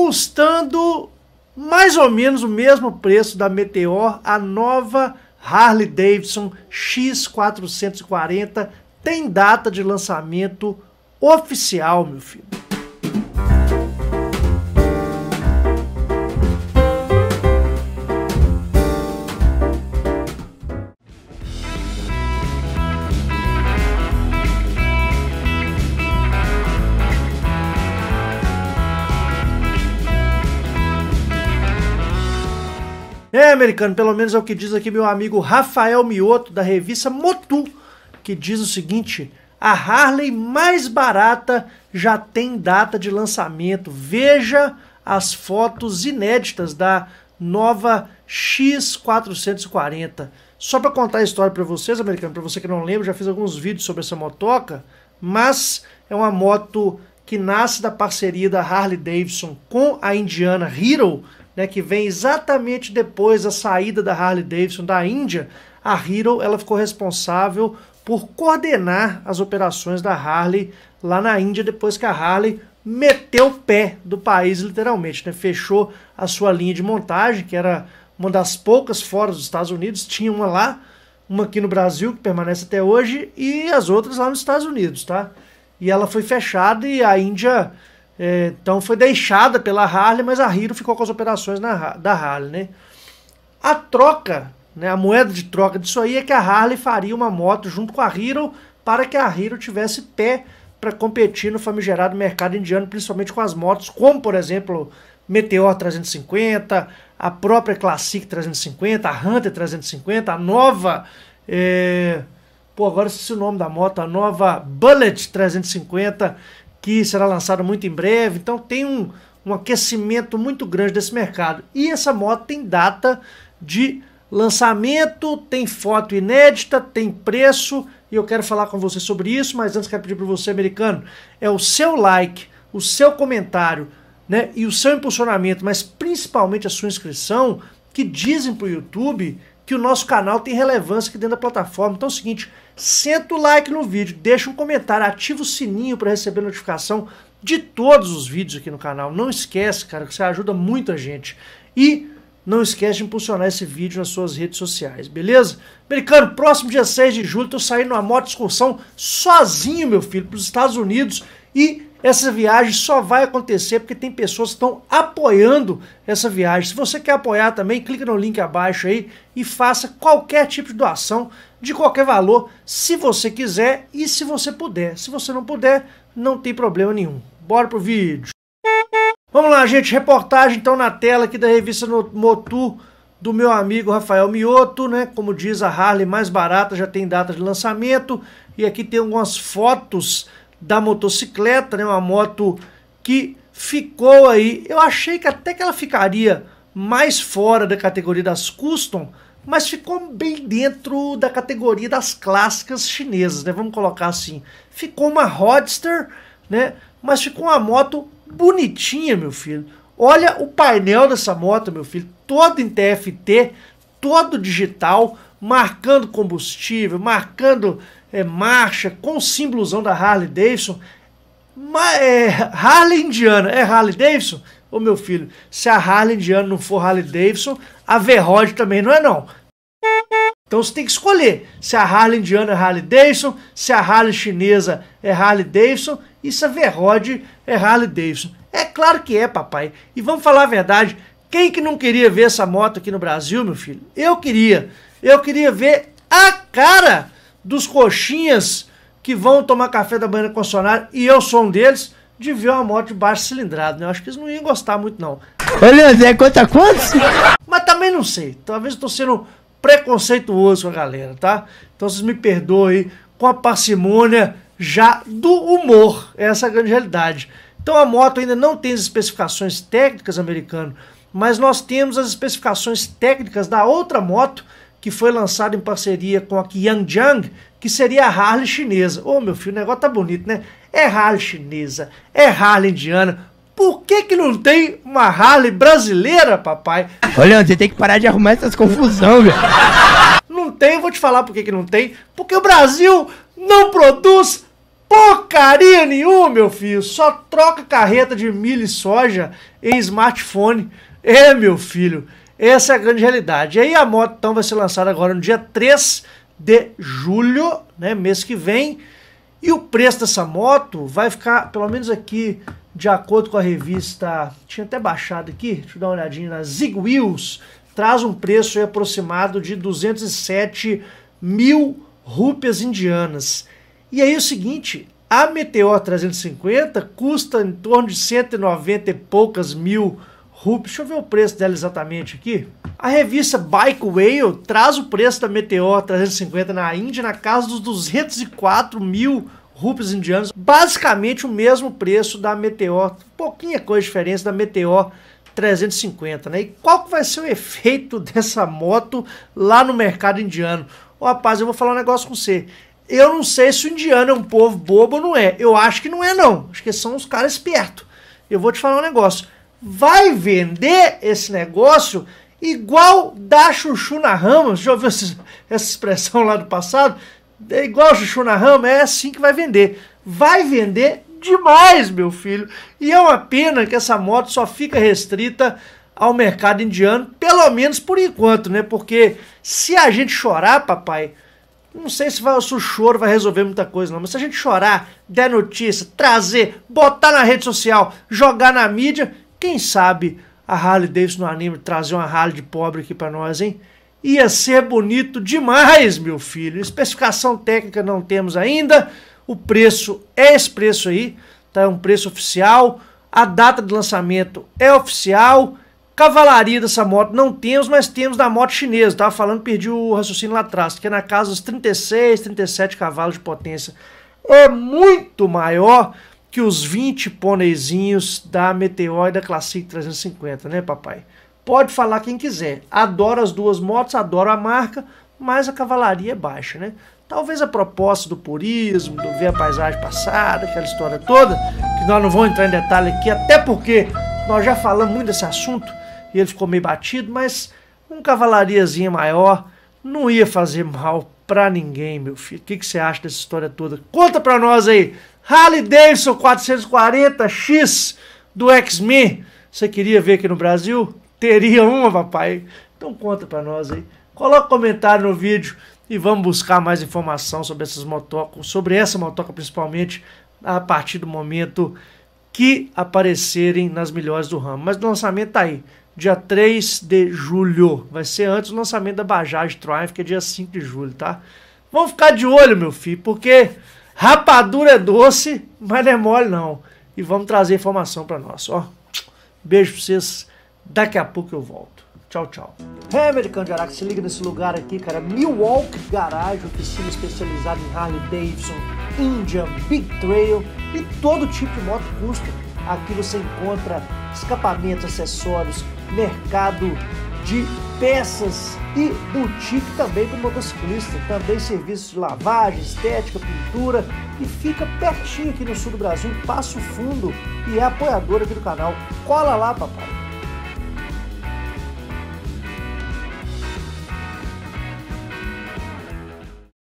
custando mais ou menos o mesmo preço da Meteor, a nova Harley Davidson X440 tem data de lançamento oficial, meu filho. É, americano, pelo menos é o que diz aqui meu amigo Rafael Mioto, da revista Motu, que diz o seguinte: a Harley mais barata já tem data de lançamento. Veja as fotos inéditas da nova X440. Só para contar a história para vocês, americano, para você que não lembra, já fiz alguns vídeos sobre essa motoca, mas é uma moto que nasce da parceria da Harley Davidson com a Indiana Hero né, que vem exatamente depois da saída da Harley Davidson da Índia, a Hero ela ficou responsável por coordenar as operações da Harley lá na Índia depois que a Harley meteu o pé do país literalmente, né? fechou a sua linha de montagem que era uma das poucas fora dos Estados Unidos, tinha uma lá, uma aqui no Brasil que permanece até hoje e as outras lá nos Estados Unidos, tá? E ela foi fechada e a Índia é, então foi deixada pela Harley, mas a Hiro ficou com as operações na, da Harley, né? A troca, né, a moeda de troca disso aí é que a Harley faria uma moto junto com a Hiro para que a Hiro tivesse pé para competir no famigerado mercado indiano, principalmente com as motos, como por exemplo Meteor 350, a própria Classic 350, a Hunter 350, a nova. É... Pô, agora esqueci o nome da moto, a nova Bullet 350 que será lançado muito em breve. Então tem um, um aquecimento muito grande desse mercado. E essa moto tem data de lançamento, tem foto inédita, tem preço e eu quero falar com você sobre isso, mas antes quero pedir para você, americano, é o seu like, o seu comentário né, e o seu impulsionamento, mas principalmente a sua inscrição, que dizem para o YouTube que o nosso canal tem relevância aqui dentro da plataforma. Então é o seguinte, senta o like no vídeo, deixa um comentário, ativa o sininho para receber notificação de todos os vídeos aqui no canal. Não esquece, cara, que você ajuda muita gente. E não esquece de impulsionar esse vídeo nas suas redes sociais, beleza? Americano, próximo dia 6 de julho, tô saindo numa moto excursão sozinho, meu filho, para os Estados Unidos e essa viagem só vai acontecer porque tem pessoas que estão apoiando essa viagem. Se você quer apoiar também, clica no link abaixo aí e faça qualquer tipo de doação, de qualquer valor, se você quiser e se você puder. Se você não puder, não tem problema nenhum. Bora pro vídeo. Vamos lá, gente. Reportagem então na tela aqui da revista Motu do meu amigo Rafael Mioto, né? Como diz a Harley mais barata, já tem data de lançamento. E aqui tem algumas fotos da motocicleta, né? Uma moto que ficou aí. Eu achei que até que ela ficaria mais fora da categoria das custom, mas ficou bem dentro da categoria das clássicas chinesas, né? Vamos colocar assim. Ficou uma Roadster, né? Mas ficou uma moto bonitinha, meu filho. Olha o painel dessa moto, meu filho, todo em TFT, todo digital, marcando combustível, marcando é, marcha, com símbolozão da Harley Davidson. Ma é, Harley Indiana, é Harley Davidson? Ô meu filho, se a Harley Indiana não for Harley Davidson, a Verrode também não é não. Então você tem que escolher se a Harley indiana é Harley Davidson, se a Harley chinesa é Harley Davidson e se a Verrode é Harley Davidson. É claro que é, papai. E vamos falar a verdade, quem que não queria ver essa moto aqui no Brasil, meu filho? Eu queria. Eu queria ver a cara dos coxinhas que vão tomar café da manhã o Sonário, e eu sou um deles, de ver uma moto de baixo cilindrado, né? Eu acho que eles não iam gostar muito, não. Olha, Zé, conta quantos? Mas também não sei. Talvez eu tô sendo preconceituoso com a galera, tá? Então vocês me perdoem com a parcimônia já do humor, é essa é a grande realidade. Então a moto ainda não tem as especificações técnicas americano, mas nós temos as especificações técnicas da outra moto que foi lançada em parceria com a Qianjiang, que seria a Harley chinesa. Ô oh, meu filho, o negócio tá bonito, né? É Harley chinesa, é Harley indiana. Por que, que não tem uma Harley brasileira, papai? Olha, você tem que parar de arrumar essas confusão, velho. Não tem, vou te falar por que, que não tem. Porque o Brasil não produz porcaria nenhuma, meu filho. Só troca carreta de milho e soja em smartphone. É, meu filho. Essa é a grande realidade. E aí a moto então vai ser lançada agora no dia 3 de julho, né, mês que vem. E o preço dessa moto vai ficar, pelo menos aqui de acordo com a revista, tinha até baixado aqui, deixa eu dar uma olhadinha na Wheels traz um preço aproximado de 207 mil rúpias indianas. E aí é o seguinte, a Meteor 350 custa em torno de 190 e poucas mil rúpias. Deixa eu ver o preço dela exatamente aqui. A revista Bike Whale traz o preço da Meteor 350 na Índia na casa dos 204 mil rupias indianas, basicamente o mesmo preço da Meteor, pouquinha coisa diferença da Meteor 350, né? E qual que vai ser o efeito dessa moto lá no mercado indiano? Ô, rapaz, eu vou falar um negócio com você. Eu não sei se o indiano é um povo bobo ou não é. Eu acho que não é, não. Acho que são uns caras espertos. Eu vou te falar um negócio. Vai vender esse negócio igual dar chuchu na rama. Já ouviu essa expressão lá do passado? É igual chuchu na rama, é assim que vai vender. Vai vender demais, meu filho. E é uma pena que essa moto só fica restrita ao mercado indiano, pelo menos por enquanto, né? Porque se a gente chorar, papai, não sei se, vai, se, o choro vai resolver muita coisa, não. Mas se a gente chorar, der notícia, trazer, botar na rede social, jogar na mídia, quem sabe a Harley Davidson no anime trazer uma Harley de pobre aqui pra nós, hein? ia ser bonito demais, meu filho. Especificação técnica não temos ainda. O preço é esse preço aí, tá? É um preço oficial. A data de lançamento é oficial. Cavalaria dessa moto não temos, mas temos da moto chinesa. Tava falando, perdi o raciocínio lá atrás, que é na casa dos 36, 37 cavalos de potência. É muito maior que os 20 pôneizinhos da Meteor e da Classic 350, né, papai? Pode falar quem quiser. Adoro as duas motos, adoro a marca, mas a cavalaria é baixa, né? Talvez a proposta do purismo, do ver a paisagem passada, aquela história toda, que nós não vamos entrar em detalhe aqui, até porque nós já falamos muito desse assunto e ele ficou meio batido, mas um cavalariazinha maior não ia fazer mal pra ninguém, meu filho. O que, que você acha dessa história toda? Conta pra nós aí! Harley Davidson 440X do X-Men, você queria ver aqui no Brasil? Teria uma, papai? Então conta para nós aí. Coloca um comentário no vídeo e vamos buscar mais informação sobre essas motocas, sobre essa motoca principalmente, a partir do momento que aparecerem nas melhores do ramo. Mas o lançamento tá aí, dia 3 de julho. Vai ser antes do lançamento da Bajaj Triumph, que é dia 5 de julho, tá? Vamos ficar de olho, meu filho, porque rapadura é doce, mas não é mole não. E vamos trazer informação para nós, ó. Beijo pra vocês. Daqui a pouco eu volto. Tchau, tchau. É, americano de Araque, se liga nesse lugar aqui, cara. Milwaukee Garage, oficina especializada em Harley Davidson, Indian, Big Trail e todo tipo de moto custom. Aqui você encontra escapamentos, acessórios, mercado de peças e boutique também para motociclista. Também serviços de lavagem, estética, pintura e fica pertinho aqui no sul do Brasil, Passo Fundo e é apoiador aqui do canal. Cola lá, papai.